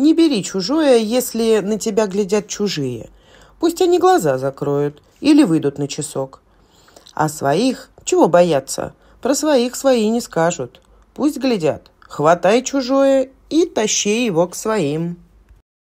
Не бери чужое, если на тебя глядят чужие. Пусть они глаза закроют или выйдут на часок. А своих чего бояться? Про своих свои не скажут. Пусть глядят. Хватай чужое и тащи его к своим.